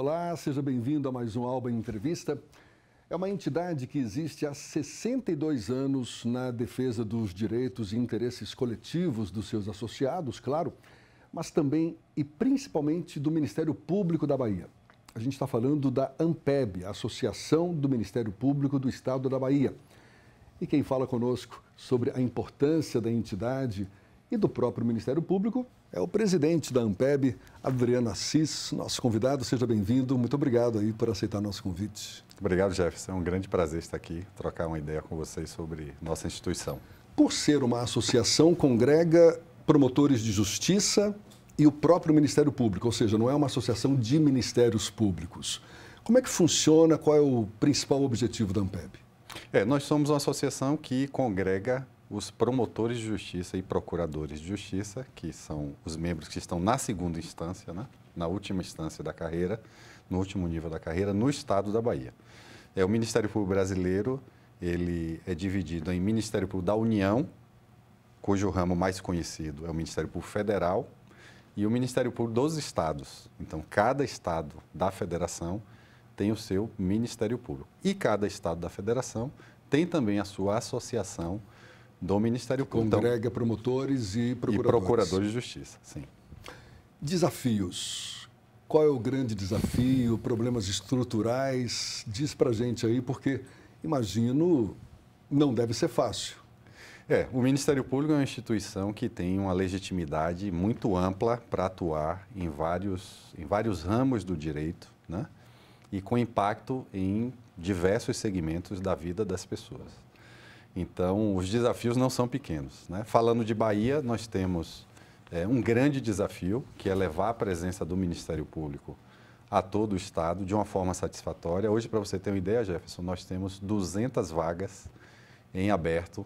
Olá, seja bem-vindo a mais um Alba Entrevista. É uma entidade que existe há 62 anos na defesa dos direitos e interesses coletivos dos seus associados, claro, mas também e principalmente do Ministério Público da Bahia. A gente está falando da ANPEB, Associação do Ministério Público do Estado da Bahia. E quem fala conosco sobre a importância da entidade e do próprio Ministério Público é o presidente da Ampeb, Adriano Assis, nosso convidado. Seja bem-vindo. Muito obrigado aí por aceitar nosso convite. Obrigado, Jefferson. É um grande prazer estar aqui, trocar uma ideia com vocês sobre nossa instituição. Por ser uma associação, congrega promotores de justiça e o próprio Ministério Público, ou seja, não é uma associação de ministérios públicos. Como é que funciona? Qual é o principal objetivo da Ampeb? É, nós somos uma associação que congrega os promotores de justiça e procuradores de justiça, que são os membros que estão na segunda instância, né? na última instância da carreira, no último nível da carreira, no estado da Bahia. É, o Ministério Público Brasileiro ele é dividido em Ministério Público da União, cujo ramo mais conhecido é o Ministério Público Federal, e o Ministério Público dos Estados. Então, cada estado da federação tem o seu Ministério Público. E cada estado da federação tem também a sua associação do Ministério Público. Então, Congrega promotores e procuradores. E procuradores de justiça, sim. Desafios. Qual é o grande desafio? Problemas estruturais? Diz para gente aí, porque imagino não deve ser fácil. É, o Ministério Público é uma instituição que tem uma legitimidade muito ampla para atuar em vários, em vários ramos do direito, né? E com impacto em diversos segmentos da vida das pessoas. Então, os desafios não são pequenos. Né? Falando de Bahia, nós temos é, um grande desafio, que é levar a presença do Ministério Público a todo o Estado de uma forma satisfatória. Hoje, para você ter uma ideia, Jefferson, nós temos 200 vagas em aberto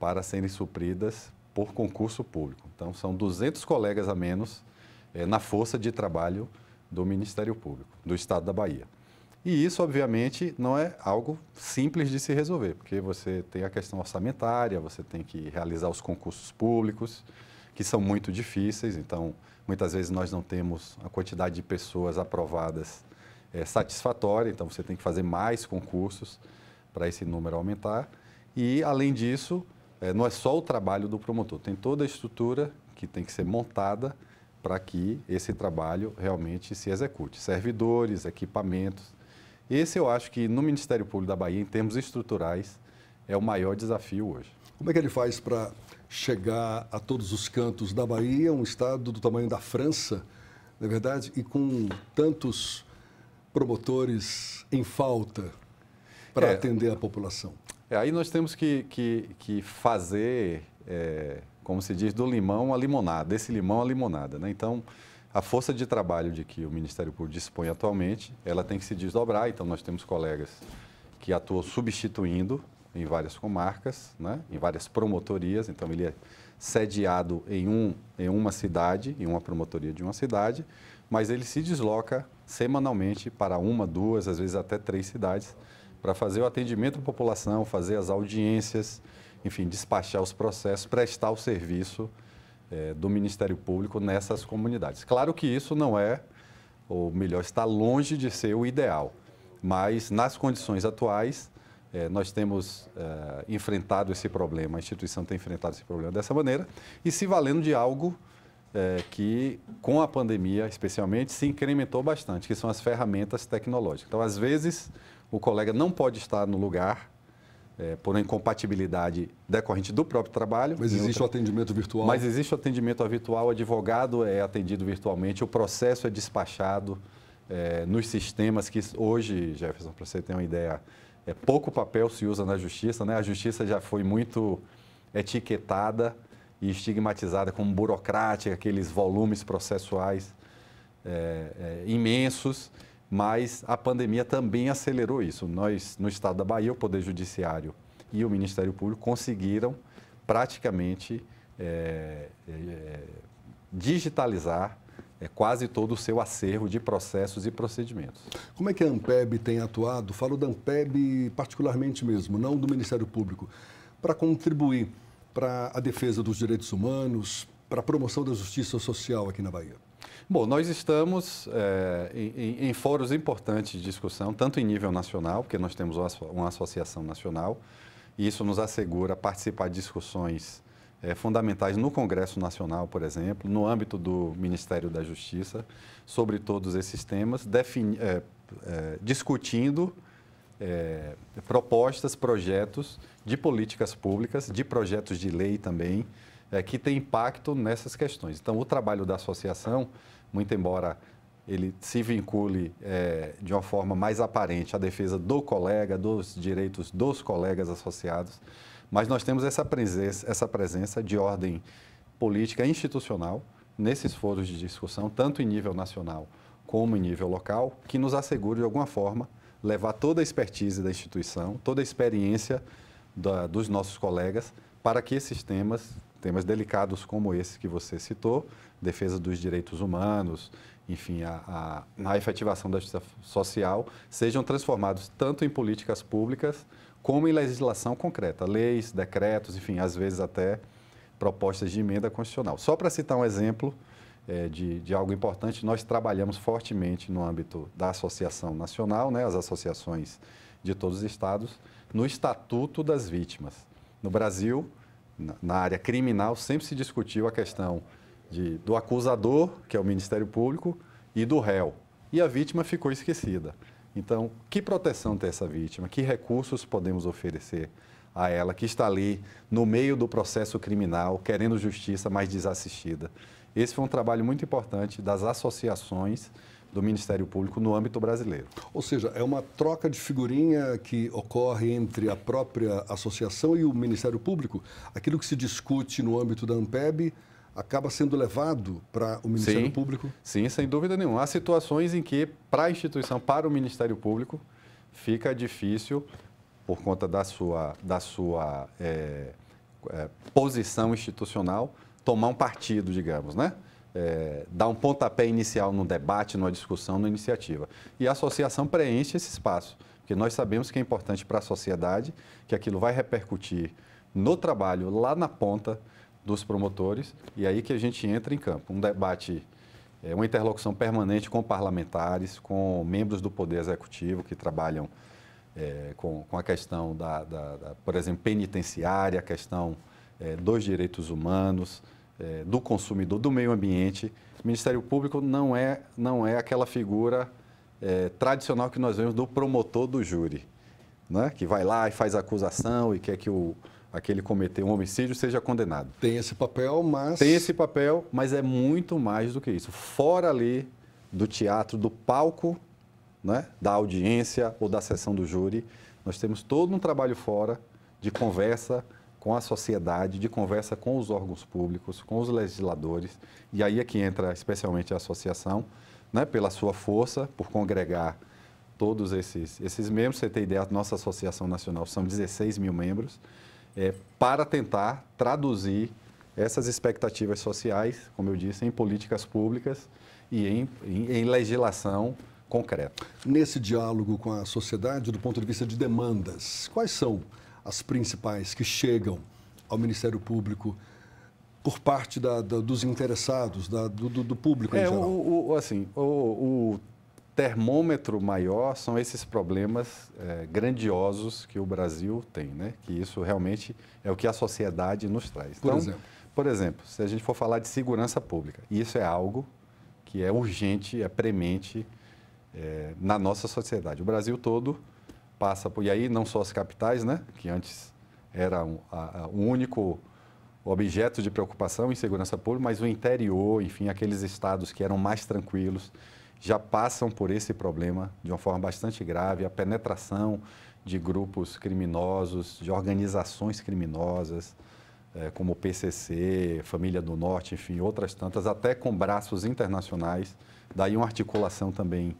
para serem supridas por concurso público. Então, são 200 colegas a menos é, na força de trabalho do Ministério Público, do Estado da Bahia. E isso, obviamente, não é algo simples de se resolver, porque você tem a questão orçamentária, você tem que realizar os concursos públicos, que são muito difíceis. Então, muitas vezes nós não temos a quantidade de pessoas aprovadas é, satisfatória, então você tem que fazer mais concursos para esse número aumentar. E, além disso, é, não é só o trabalho do promotor, tem toda a estrutura que tem que ser montada para que esse trabalho realmente se execute. Servidores, equipamentos, esse eu acho que no Ministério Público da Bahia, em termos estruturais, é o maior desafio hoje. Como é que ele faz para chegar a todos os cantos da Bahia, um estado do tamanho da França, na é verdade, e com tantos promotores em falta para é, atender a população? É, aí nós temos que, que, que fazer, é, como se diz, do limão à limonada, desse limão à limonada. Né? Então, a força de trabalho de que o Ministério Público dispõe atualmente, ela tem que se desdobrar. Então, nós temos colegas que atuam substituindo em várias comarcas, né? em várias promotorias. Então, ele é sediado em, um, em uma cidade, em uma promotoria de uma cidade, mas ele se desloca semanalmente para uma, duas, às vezes até três cidades, para fazer o atendimento à população, fazer as audiências, enfim, despachar os processos, prestar o serviço é, do Ministério Público nessas comunidades. Claro que isso não é, ou melhor, está longe de ser o ideal, mas nas condições atuais, é, nós temos é, enfrentado esse problema, a instituição tem enfrentado esse problema dessa maneira e se valendo de algo é, que, com a pandemia especialmente, se incrementou bastante, que são as ferramentas tecnológicas. Então, às vezes, o colega não pode estar no lugar é, por uma incompatibilidade decorrente do próprio trabalho. Mas existe outra... o atendimento virtual? Mas existe o atendimento virtual, o advogado é atendido virtualmente, o processo é despachado é, nos sistemas que hoje, Jefferson, para você ter uma ideia, é, pouco papel se usa na justiça, né? A justiça já foi muito etiquetada e estigmatizada como burocrática, aqueles volumes processuais é, é imensos mas a pandemia também acelerou isso. Nós, no estado da Bahia, o Poder Judiciário e o Ministério Público conseguiram praticamente é, é, digitalizar é, quase todo o seu acervo de processos e procedimentos. Como é que a Ampeb tem atuado? Falo da Ampeb particularmente mesmo, não do Ministério Público, para contribuir para a defesa dos direitos humanos, para a promoção da justiça social aqui na Bahia. Bom, nós estamos é, em, em, foros importantes de discussão, tanto em nível nacional, porque nós temos uma associação nacional, e isso nos assegura participar de discussões é, fundamentais no Congresso Nacional, por exemplo, no âmbito do Ministério da Justiça, sobre todos esses temas, é, discutindo propostas, projetos de políticas públicas, de projetos de lei também, é, que tem impacto nessas questões. Então, o trabalho da associação, muito embora ele se vincule é, de uma forma mais aparente à defesa do colega, dos direitos dos colegas associados, mas nós temos essa presença, essa presença de ordem política institucional nesses foros de discussão, tanto em nível nacional como em nível local, que nos assegure, de alguma forma, levar toda a expertise da instituição, toda a experiência da, dos nossos colegas, para que esses temas temas delicados como esse que você citou, defesa dos direitos humanos, enfim, a, a, a, efetivação da justiça social, sejam transformados tanto em políticas públicas como em legislação concreta, leis, decretos, enfim, às vezes até propostas de emenda constitucional. Só para citar um exemplo é, de, de algo importante, nós trabalhamos fortemente no âmbito da Associação Nacional, né, as associações de todos os estados, no Estatuto das Vítimas. No Brasil, na área criminal, sempre se discutiu a questão de, do acusador, que é o Ministério Público, e do réu. E a vítima ficou esquecida. Então, que proteção tem essa vítima? Que recursos podemos oferecer a ela que está ali no meio do processo criminal, querendo justiça, mas desassistida? Esse foi um trabalho muito importante das associações do Ministério Público no âmbito brasileiro. Ou seja, é uma troca de figurinha que ocorre entre a própria associação e o Ministério Público. Aquilo que se discute no âmbito da Ampeb acaba sendo levado para o Ministério sim, Público? Sim, sem dúvida nenhuma. Há situações em que, para a instituição, para o Ministério Público, fica difícil, por conta da sua, da sua é, é, posição institucional, tomar um partido, digamos, né? é, dar um pontapé inicial no debate, numa discussão, numa iniciativa. E a associação preenche esse espaço, porque nós sabemos que é importante para a sociedade, que aquilo vai repercutir no trabalho, lá na ponta dos promotores, e aí que a gente entra em campo. Um debate, é, uma interlocução permanente com parlamentares, com membros do Poder Executivo que trabalham é, com, com, a questão da, da, da, por exemplo, penitenciária, a questão é, dos direitos humanos, é, do consumidor, do meio ambiente. O Ministério Público não é, não é aquela figura é, tradicional que nós vemos do promotor do júri, né? que vai lá e faz acusação e quer que o, aquele cometeu um homicídio seja condenado. Tem esse papel, mas. Tem esse papel, mas é muito mais do que isso. Fora ali do teatro, do palco, né? da audiência ou da sessão do júri, nós temos todo um trabalho fora de conversa com a sociedade, de conversa com os órgãos públicos, com os legisladores, e aí é que entra especialmente a associação, né, pela sua força, por congregar todos esses, esses membros. Você tem ideia, a nossa Associação Nacional são 16 mil membros, é, para tentar traduzir essas expectativas sociais, como eu disse, em políticas públicas e em, em, em legislação concreta. Nesse diálogo com a sociedade, do ponto de vista de demandas, quais são as principais que chegam ao Ministério Público por parte da, da, dos interessados, da, do, do, público é, em geral? O, o assim, o, o, termômetro maior são esses problemas é, grandiosos que o Brasil tem, né? que isso realmente é o que a sociedade nos traz. Por, então, exemplo? por exemplo, se a gente for falar de segurança pública, isso é algo que é urgente, é premente é, na nossa sociedade. O Brasil todo passa por. E aí, não só as capitais, né? Que antes era um, um único objeto de preocupação em segurança pública, mas o interior, enfim, aqueles estados que eram mais tranquilos, já passam por esse problema de uma forma bastante grave a penetração de grupos criminosos, de organizações criminosas, eh, como o PCC, Família do Norte, enfim, outras tantas, até com braços internacionais. Daí uma articulação também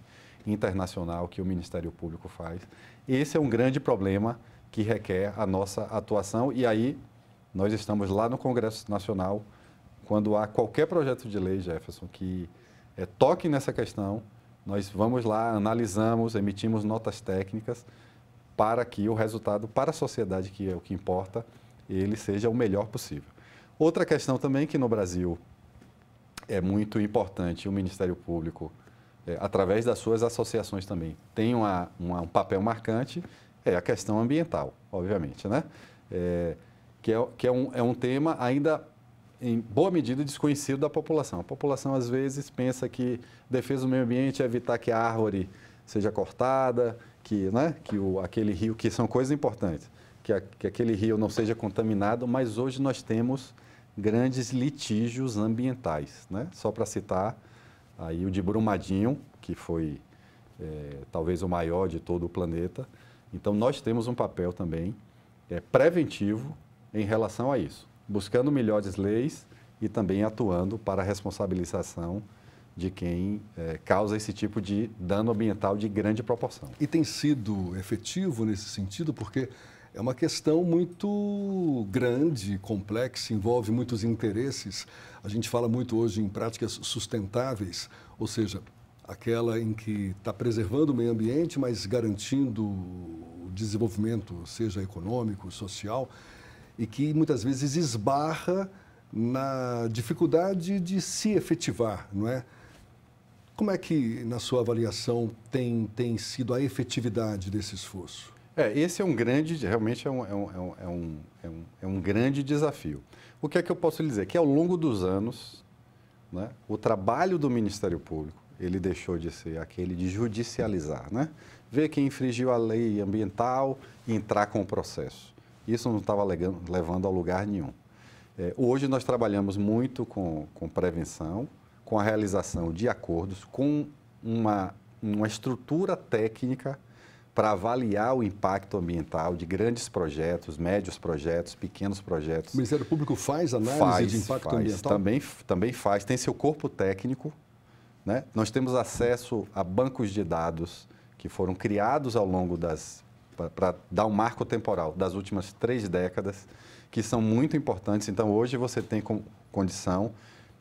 internacional que o Ministério Público faz. Esse é um grande problema que requer a nossa atuação e aí nós estamos lá no Congresso Nacional quando há qualquer projeto de lei, Jefferson, que é, toque nessa questão, nós vamos lá, analisamos, emitimos notas técnicas para que o resultado para a sociedade, que é o que importa, ele seja o melhor possível. Outra questão também que no Brasil é muito importante, o Ministério Público é, através das suas associações também, tem uma, uma, um papel marcante, é a questão ambiental, obviamente, né? É, que é, que é, um, é um tema ainda em boa medida desconhecido da população. A população às vezes pensa que defesa do meio ambiente é evitar que a árvore seja cortada, que, né, que o, aquele rio, que são coisas importantes, que, a, que aquele rio não seja contaminado, mas hoje nós temos grandes litígios ambientais. Né? Só para citar, Aí o de Brumadinho, que foi é, talvez o maior de todo o planeta. Então nós temos um papel também é, preventivo em relação a isso, buscando melhores leis e também atuando para a responsabilização de quem é, causa esse tipo de dano ambiental de grande proporção. E tem sido efetivo nesse sentido, porque é uma questão muito grande, complexa, envolve muitos interesses. A gente fala muito hoje em práticas sustentáveis, ou seja, aquela em que está preservando o meio ambiente, mas garantindo o desenvolvimento, seja econômico, social, e que muitas vezes esbarra na dificuldade de se efetivar, não é? Como é que, na sua avaliação, tem, tem sido a efetividade desse esforço? É, esse é um grande, realmente é um, é um, é um, é um, é um grande desafio. O que é que eu posso lhe dizer? Que ao longo dos anos, né, o trabalho do Ministério Público, ele deixou de ser aquele de judicializar, né? Ver quem infringiu a lei ambiental e entrar com o processo. Isso não estava levando a lugar nenhum. É, hoje nós trabalhamos muito com, com prevenção, com a realização de acordos, com uma, uma estrutura técnica para avaliar o impacto ambiental de grandes projetos, médios projetos, pequenos projetos. O Ministério Público faz análise faz, de impacto faz. ambiental? Também, também faz, tem seu corpo técnico. Né? Nós temos acesso a bancos de dados que foram criados ao longo das. para dar um marco temporal das últimas três décadas, que são muito importantes. Então, hoje você tem condição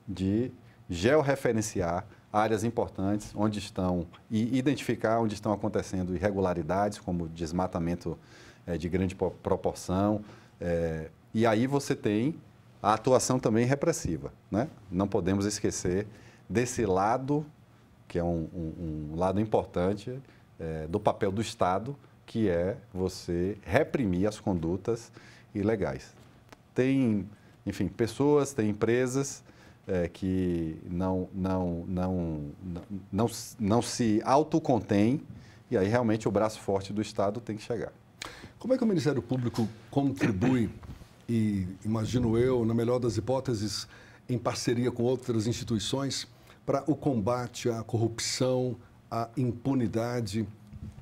de georreferenciar áreas importantes onde estão e identificar onde estão acontecendo irregularidades, como desmatamento é, de grande proporção. É, e aí você tem a atuação também repressiva. Né? Não podemos esquecer desse lado, que é um, um, um lado importante é, do papel do Estado, que é você reprimir as condutas ilegais. Tem, enfim, pessoas, tem empresas é, que não, não, não, não, não, não se autocontém, e aí realmente o braço forte do Estado tem que chegar. Como é que o Ministério Público contribui, e imagino eu, na melhor das hipóteses, em parceria com outras instituições, para o combate à corrupção, à impunidade,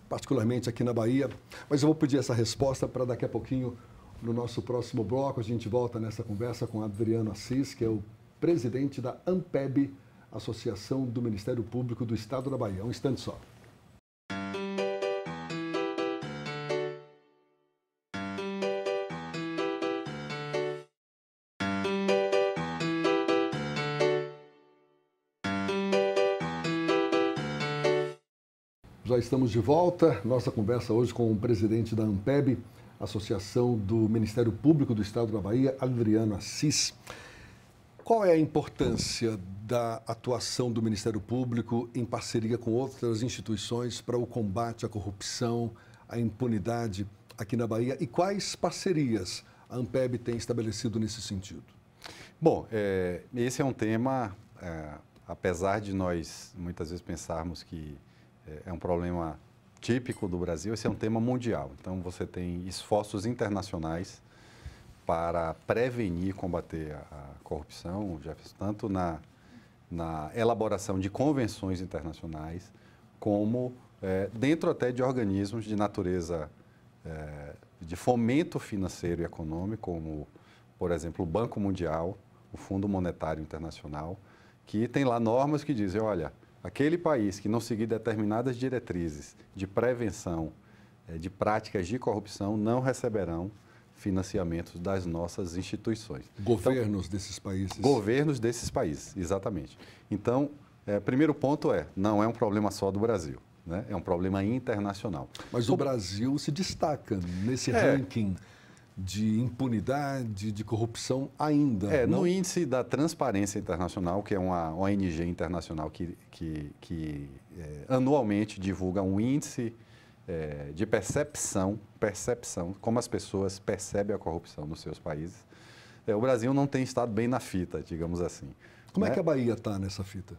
particularmente aqui na Bahia? Mas eu vou pedir essa resposta para daqui a pouquinho, no nosso próximo bloco, a gente volta nessa conversa com Adriano Assis, que é o presidente da AMPEB, Associação do Ministério Público do Estado da Bahia. Um instante só. Já estamos de volta. Nossa conversa hoje com o presidente da AMPEB, Associação do Ministério Público do Estado da Bahia, Adriano Assis. Qual é a importância da atuação do Ministério Público em parceria com outras instituições para o combate à corrupção, à impunidade aqui na Bahia e quais parcerias a Ampeb tem estabelecido nesse sentido? Bom, é, esse é um tema, é, apesar de nós muitas vezes pensarmos que é, é um problema típico do Brasil, esse é um tema mundial. Então, você tem esforços internacionais para prevenir e combater a, corrupção, Jefferson, tanto na, na elaboração de convenções internacionais, como é, dentro até de organismos de natureza é, de fomento financeiro e econômico, como, por exemplo, o Banco Mundial, o Fundo Monetário Internacional, que tem lá normas que dizem, olha, aquele país que não seguir determinadas diretrizes de prevenção é, de práticas de corrupção não receberão financiamentos das nossas instituições. Então, governos então, desses países. Governos desses países, exatamente. Então, é, primeiro ponto é, não é um problema só do Brasil. Né? É um problema internacional. Mas o, o Brasil se destaca nesse é, ranking de impunidade, de corrupção ainda. É, não? no índice da Transparência Internacional, que é uma ONG internacional que, que, que é, anualmente divulga um índice é, de percepção, percepção, como as pessoas percebem a corrupção nos seus países, é, o Brasil não tem estado bem na fita, digamos assim. Como é né? é que a Bahia está nessa fita?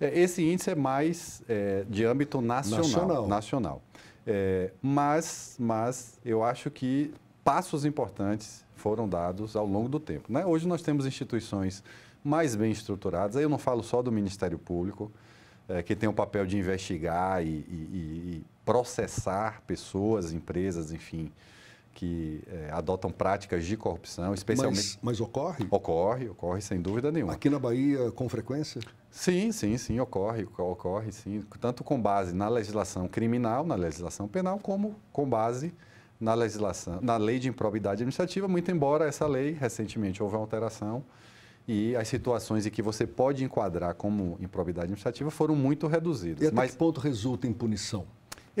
É, esse índice é mais é, de âmbito nacional. Nacional. nacional. É, mas, mas eu acho que passos importantes foram dados ao longo do tempo. Né? Hoje nós temos instituições mais bem estruturadas. Aí eu não falo só do Ministério Público, é, que tem o papel de investigar e, e, e processar pessoas, empresas, enfim, que é, adotam práticas de corrupção, especialmente. Mas, mas, ocorre? Ocorre, ocorre sem dúvida nenhuma. Aqui na Bahia, com frequência? Sim, sim, sim, ocorre, ocorre, sim. Tanto com base na legislação criminal, na legislação penal, como com base na legislação, na lei de improbidade administrativa, muito embora essa lei, recentemente, houve uma alteração e as situações em que você pode enquadrar como improbidade administrativa foram muito reduzidas. E até mas... que ponto resulta em punição?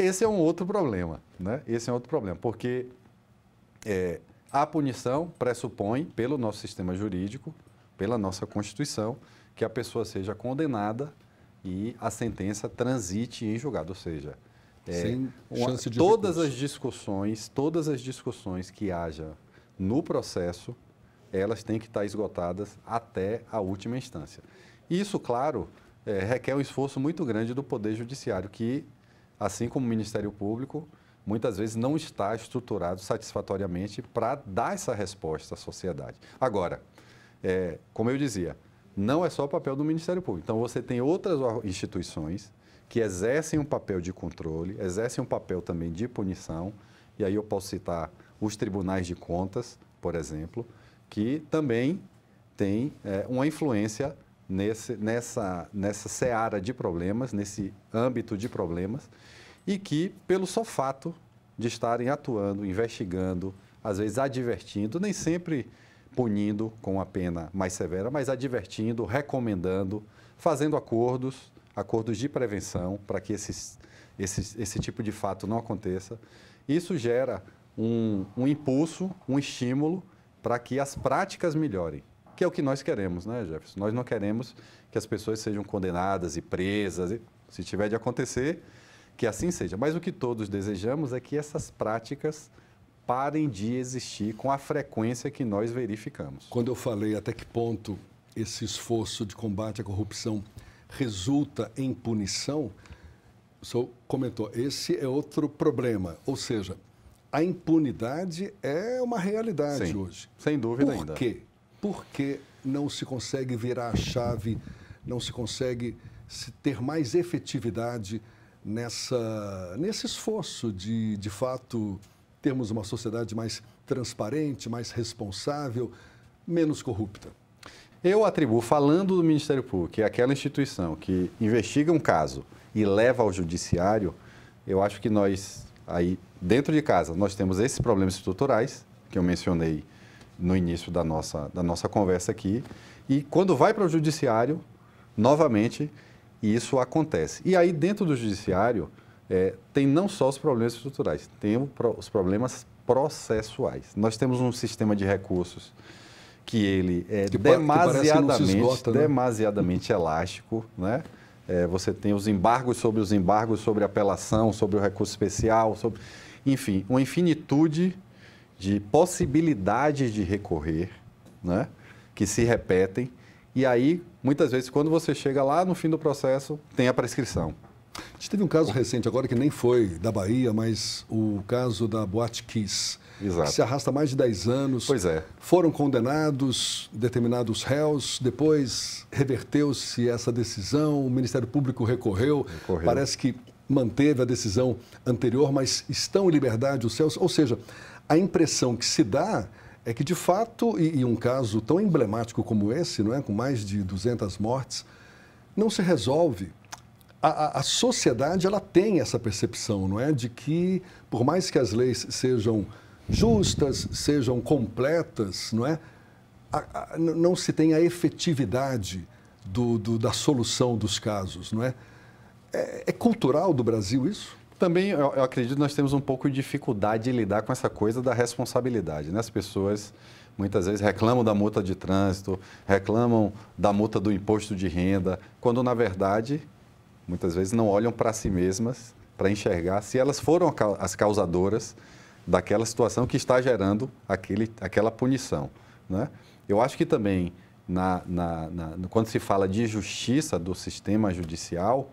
Esse é um outro problema, né? Esse é um outro problema, porque é, a punição pressupõe, pelo nosso sistema jurídico, pela nossa Constituição, que a pessoa seja condenada e a sentença transite em julgado, ou seja, é, uma, todas recurso. as discussões, todas as discussões que haja no processo, elas têm que estar esgotadas até a última instância. Isso, claro, é, requer um esforço muito grande do Poder Judiciário, que assim como o Ministério Público, muitas vezes não está estruturado satisfatoriamente para dar essa resposta à sociedade. Agora, é, como eu dizia, não é só o papel do Ministério Público. Então, você tem outras instituições que exercem um papel de controle, exercem um papel também de punição, e aí eu posso citar os tribunais de contas, por exemplo, que também têm é, uma influência nesse, nessa, nessa seara de problemas, nesse âmbito de problemas, e que, pelo só fato de estarem atuando, investigando, às vezes advertindo, nem sempre punindo com a pena mais severa, mas advertindo, recomendando, fazendo acordos, acordos de prevenção para que esses, esses, esse tipo de fato não aconteça. Isso gera um, um impulso, um estímulo para que as práticas melhorem, que é o que nós queremos, né, Jefferson? Nós não queremos que as pessoas sejam condenadas e presas. Se tiver de acontecer, que assim seja. Mas o que todos desejamos é que essas práticas parem de existir com a frequência que nós verificamos. Quando eu falei até que ponto esse esforço de combate à corrupção resulta em punição, o senhor comentou, esse é outro problema. Ou seja, a impunidade é uma realidade Sim, hoje. Sem dúvida Por ainda. Por quê? Porque não se consegue virar a chave, não se consegue ter mais efetividade nessa, nesse esforço de, de fato, termos uma sociedade mais transparente, mais responsável, menos corrupta? Eu atribuo, falando do Ministério Público, que é aquela instituição que investiga um caso e leva ao judiciário, eu acho que nós, aí dentro de casa, nós temos esses problemas estruturais, que eu mencionei no início da nossa, da nossa conversa aqui, e quando vai para o judiciário, novamente, e isso acontece. E aí, dentro do judiciário, é, tem não só os problemas estruturais, tem os problemas processuais. Nós temos um sistema de recursos que ele é que demasiadamente, que esgota, né? demasiadamente elástico, né? É, você tem os embargos sobre os embargos, sobre apelação, sobre o recurso especial, sobre, enfim, uma infinitude de possibilidades de recorrer, né? que se repetem e aí, muitas vezes, quando você chega lá no fim do processo, tem a prescrição. A gente teve um caso recente agora que nem foi da Bahia, mas o caso da Boate Kiss. Exato. Se arrasta mais de 10 anos. Pois é. Foram condenados determinados réus, depois reverteu-se essa decisão, o Ministério Público recorreu. recorreu. Parece que manteve a decisão anterior, mas estão em liberdade os céus. Ou seja, a impressão que se dá é que, de fato, e, e, um caso tão emblemático como esse, não é? com mais de 200 mortes, não se resolve. A, a, a, sociedade ela tem essa percepção, não é? De que, por mais que as leis sejam justas, sejam completas, não é? A, não se tem a efetividade do, do, da solução dos casos, não é? é? É cultural do Brasil isso? Também, eu, eu acredito, nós temos um pouco de dificuldade de lidar com essa coisa da responsabilidade. Né? As pessoas muitas vezes reclamam da multa de trânsito, reclamam da multa do imposto de renda, quando na verdade muitas vezes não olham para si mesmas para enxergar se elas foram as causadoras daquela situação que está gerando aquele, aquela punição. Né? Eu acho que também, na, na, na, quando se fala de justiça do sistema judicial,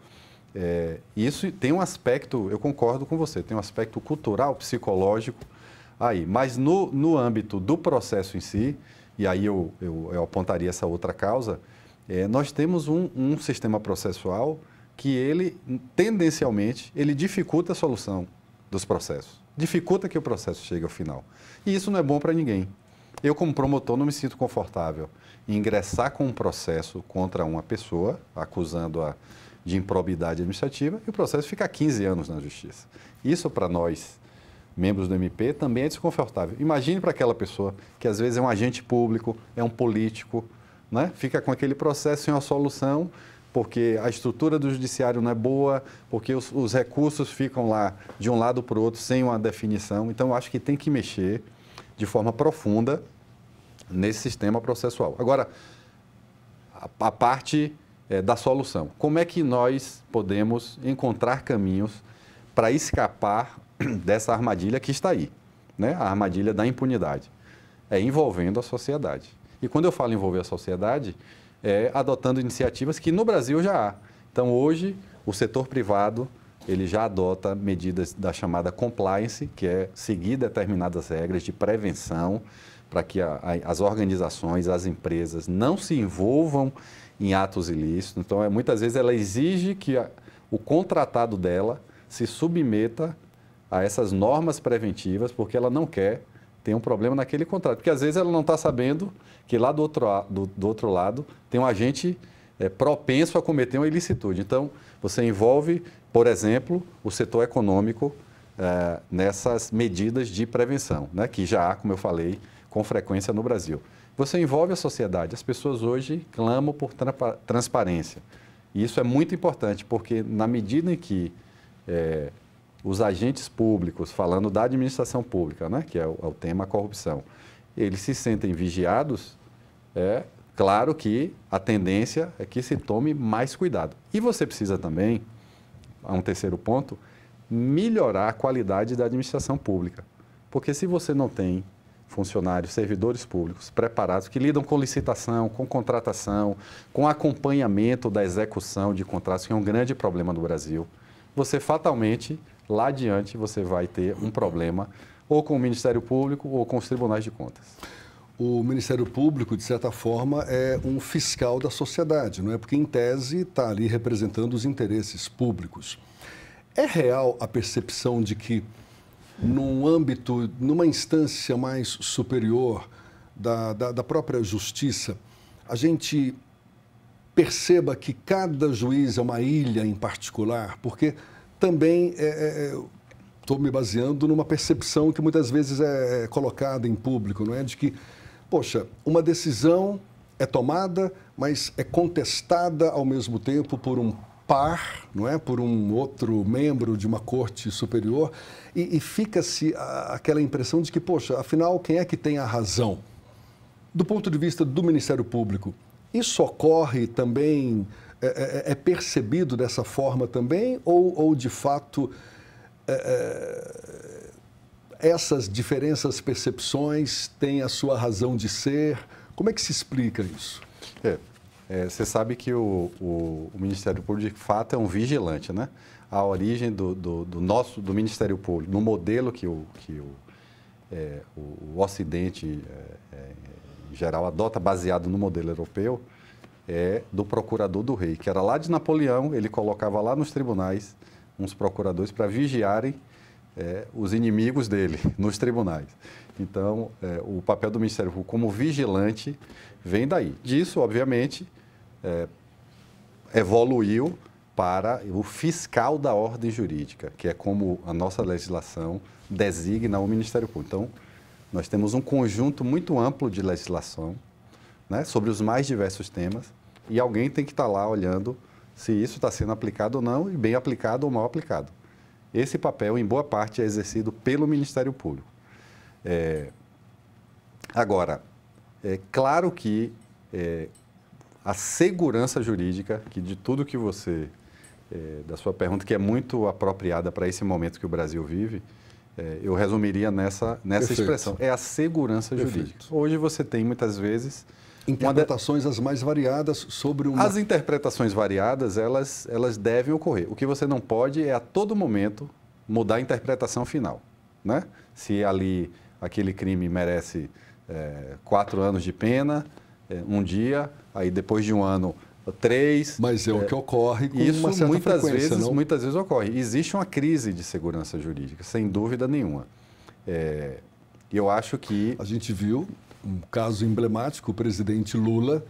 é, isso tem um aspecto, eu concordo com você, tem um aspecto cultural, psicológico aí. Mas no, no âmbito do processo em si, e aí eu, eu, eu apontaria essa outra causa, é, nós temos um, um sistema processual que ele, tendencialmente, ele dificulta a solução dos processos. Dificulta que o processo chegue ao final. E isso não é bom para ninguém. Eu, como promotor, não me sinto confortável em ingressar com um processo contra uma pessoa, acusando-a de improbidade administrativa e o processo fica 15 anos na justiça. Isso para nós, membros do MP, também é desconfortável. Imagine para aquela pessoa que às vezes é um agente público, é um político, né? fica com aquele processo sem uma solução, porque a estrutura do judiciário não é boa, porque os, os recursos ficam lá de um lado para o outro sem uma definição. Então, acho que tem que mexer de forma profunda nesse sistema processual. Agora, a, a parte é, da solução. Como é que nós podemos encontrar caminhos para escapar dessa armadilha que está aí, né? a armadilha da impunidade? É envolvendo a sociedade. E quando eu falo envolver a sociedade, é adotando iniciativas que no Brasil já há. Então, hoje, o setor privado ele já adota medidas da chamada compliance, que é seguir determinadas regras de prevenção, para que a, a, as organizações, as empresas não se envolvam em atos ilícitos. Então, é, muitas vezes ela exige que a, o contratado dela se submeta a essas normas preventivas, porque ela não quer ter um problema naquele contrato. Porque às vezes ela não está sabendo que lá do outro, do, do outro lado tem um agente é, propenso a cometer uma ilicitude. Então, você envolve, por exemplo, o setor econômico é, nessas medidas de prevenção, né? que já há, como eu falei, com frequência no Brasil. Você envolve a sociedade. As pessoas hoje clamam por transparência. E isso é muito importante, porque na medida em que é, os agentes públicos, falando da administração pública, né, que é o, é o tema corrupção, eles se sentem vigiados, é claro que a tendência é que se tome mais cuidado. E você precisa também, a um terceiro ponto, melhorar a qualidade da administração pública. Porque se você não tem funcionários, servidores públicos preparados que lidam com licitação, com contratação, com acompanhamento da execução de contratos, que é um grande problema no Brasil, você fatalmente, lá adiante, você vai ter um problema ou com o Ministério Público ou com os tribunais de contas. O Ministério Público, de certa forma, é um fiscal da sociedade, não é? Porque, em tese, está ali representando os interesses públicos. É real a percepção de que num âmbito, numa instância mais superior da, da, da própria justiça, a gente perceba que cada juiz é uma ilha em particular, porque também estou é, é, é me baseando numa percepção que muitas vezes é, é colocada em público, não é? De que, poxa, uma decisão é tomada, mas é contestada ao mesmo tempo por um par, não é, por um outro membro de uma corte superior e, e fica-se aquela impressão de que, poxa, afinal quem é que tem a razão? Do ponto de vista do Ministério Público, isso ocorre também é, é, é, é percebido dessa forma também ou, ou de fato é, é, essas diferenças percepções têm a sua razão de ser? Como é que se explica isso? É, é, você sabe que o, o, o, Ministério Público, de fato, é um vigilante, né? A origem do, do, do nosso, do Ministério Público, no modelo que o, que o, é, o, o, Ocidente, é, é em geral, adota, baseado no modelo europeu, é do procurador do rei, que era lá de Napoleão, ele colocava lá nos tribunais uns procuradores para vigiarem é, os inimigos dele nos tribunais. Então, é, o papel do Ministério Público como vigilante vem daí. Disso, obviamente, é, evoluiu para o fiscal da ordem jurídica, que é como a nossa legislação designa o Ministério Público. Então, nós temos um conjunto muito amplo de legislação né, sobre os mais diversos temas e alguém tem que estar lá olhando se isso está sendo aplicado ou não e bem aplicado ou mal aplicado. Esse papel, em boa parte, é exercido pelo Ministério Público. É... Agora, é claro que é, a segurança jurídica, que de tudo que você, é, da sua pergunta, que é muito apropriada para esse momento que o Brasil vive, é, eu resumiria nessa, nessa expressão. É a segurança Perfeito. jurídica. Hoje você tem muitas vezes Interpretações as mais variadas sobre uma... As interpretações variadas, elas, elas devem ocorrer. O que você não pode é, a todo momento, mudar a interpretação final. Né? Se ali aquele crime merece é, quatro anos de pena, é, um dia, aí depois de um ano, três. Mas é, é o eh, que ocorre com isso uma certa muitas vezes, não? muitas vezes ocorre. Existe uma crise de segurança jurídica, sem dúvida nenhuma. eu acho que a gente viu um caso emblemático, o presidente Lula,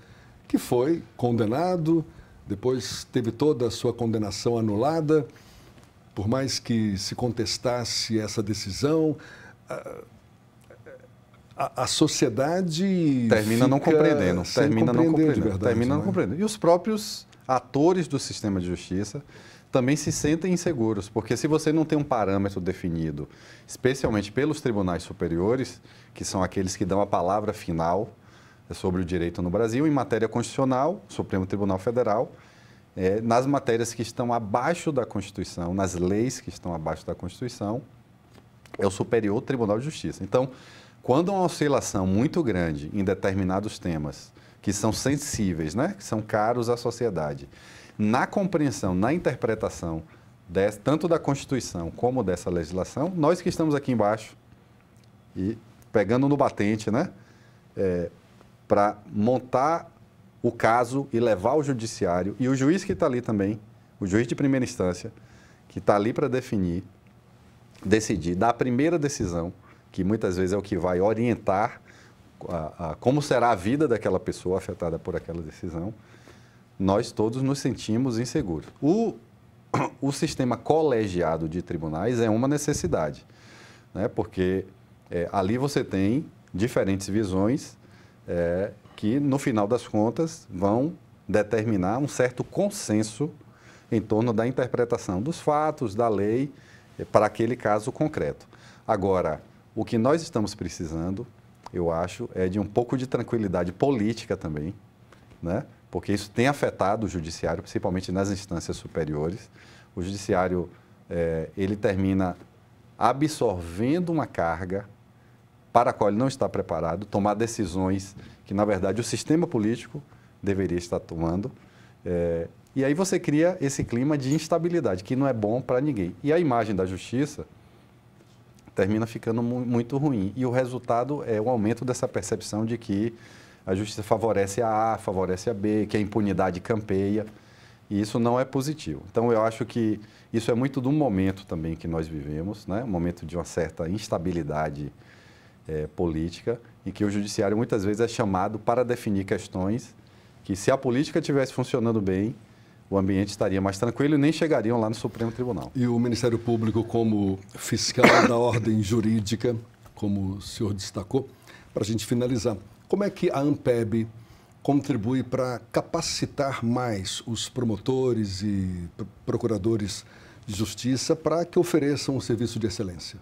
que foi condenado, depois teve toda a sua condenação anulada, por mais que se contestasse essa decisão, a, a, sociedade termina não compreendendo, termina não compreendendo, termina não né? compreendendo. E os próprios atores do sistema de justiça também se sentem inseguros, porque se você não tem um parâmetro definido, especialmente pelos tribunais superiores, que são aqueles que dão a palavra final sobre o direito no Brasil, em matéria constitucional, Supremo Tribunal Federal, é, nas matérias que estão abaixo da Constituição, nas leis que estão abaixo da Constituição, é o Superior Tribunal de Justiça. Então, quando há uma oscilação muito grande em determinados temas que são sensíveis, né, que são caros à sociedade, na compreensão, na interpretação, desse, tanto da Constituição como dessa legislação, nós que estamos aqui embaixo e pegando no batente, né? É, para montar o caso e levar ao judiciário, e o juiz que está ali também, o juiz de primeira instância, que está ali para definir, decidir, dar a primeira decisão, que muitas vezes é o que vai orientar a, a, como será a vida daquela pessoa afetada por aquela decisão, nós todos nos sentimos inseguros. O, o sistema colegiado de tribunais é uma necessidade, né? porque é, ali você tem diferentes visões é, que, no final das contas, vão determinar um certo consenso em torno da interpretação dos fatos, da lei, é, para aquele caso concreto. Agora, o que nós estamos precisando, eu acho, é de um pouco de tranquilidade política também, né? porque isso tem afetado o judiciário, principalmente nas instâncias superiores. O judiciário é, ele termina absorvendo uma carga para a qual ele não está preparado, tomar decisões que, na verdade, o sistema político deveria estar tomando. É, e aí você cria esse clima de instabilidade, que não é bom para ninguém. E a imagem da justiça termina ficando mu muito ruim. E o resultado é o aumento dessa percepção de que a justiça favorece a A, favorece a B, que a impunidade campeia. E isso não é positivo. Então, eu acho que isso é muito do momento também que nós vivemos, né? um momento de uma certa instabilidade é, política, em que o judiciário muitas vezes é chamado para definir questões que, se a política estivesse funcionando bem, o ambiente estaria mais tranquilo e nem chegariam lá no Supremo Tribunal. E o Ministério Público, como fiscal da ordem jurídica, como o senhor destacou, para a gente finalizar. Como é que a Ampeb contribui para capacitar mais os promotores e procuradores de justiça para que ofereçam um serviço de excelência?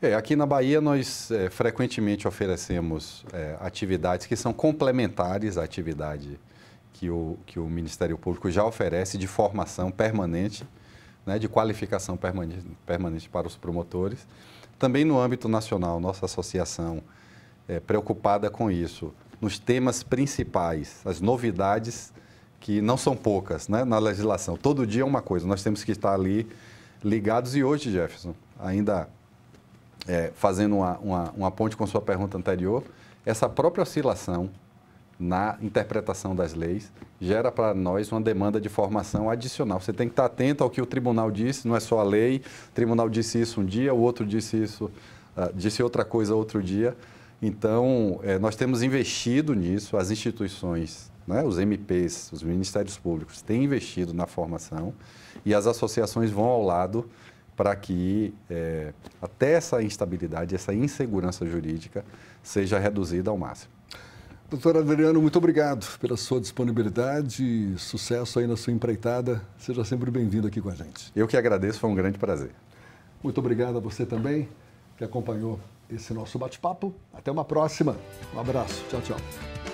É, aqui na Bahia, nós é, frequentemente oferecemos é, atividades que são complementares à atividade que o, que o Ministério Público já oferece de formação permanente, né, de qualificação permanente, permanente para os promotores. Também no âmbito nacional, nossa associação é, preocupada com isso, nos temas principais, as novidades que não são poucas né, na legislação. Todo dia é uma coisa, nós temos que estar ali ligados. E hoje, Jefferson, ainda é, fazendo uma, uma, uma ponte com sua pergunta anterior, essa própria oscilação na interpretação das leis gera para nós uma demanda de formação adicional. Você tem que estar atento ao que o tribunal disse, não é só a lei. O tribunal disse isso um dia, o outro disse isso, uh, disse outra coisa outro dia. Então, é, nós temos investido nisso, as instituições, né, os MPs, os Ministérios Públicos têm investido na formação e as associações vão ao lado para que é, até essa instabilidade, essa insegurança jurídica seja reduzida ao máximo. Doutor Adriano, muito obrigado pela sua disponibilidade sucesso aí na sua empreitada. Seja sempre bem-vindo aqui com a gente. Eu que agradeço, foi um grande prazer. Muito obrigado a você também que acompanhou esse nosso bate-papo. Até uma próxima. Um abraço. Tchau, tchau.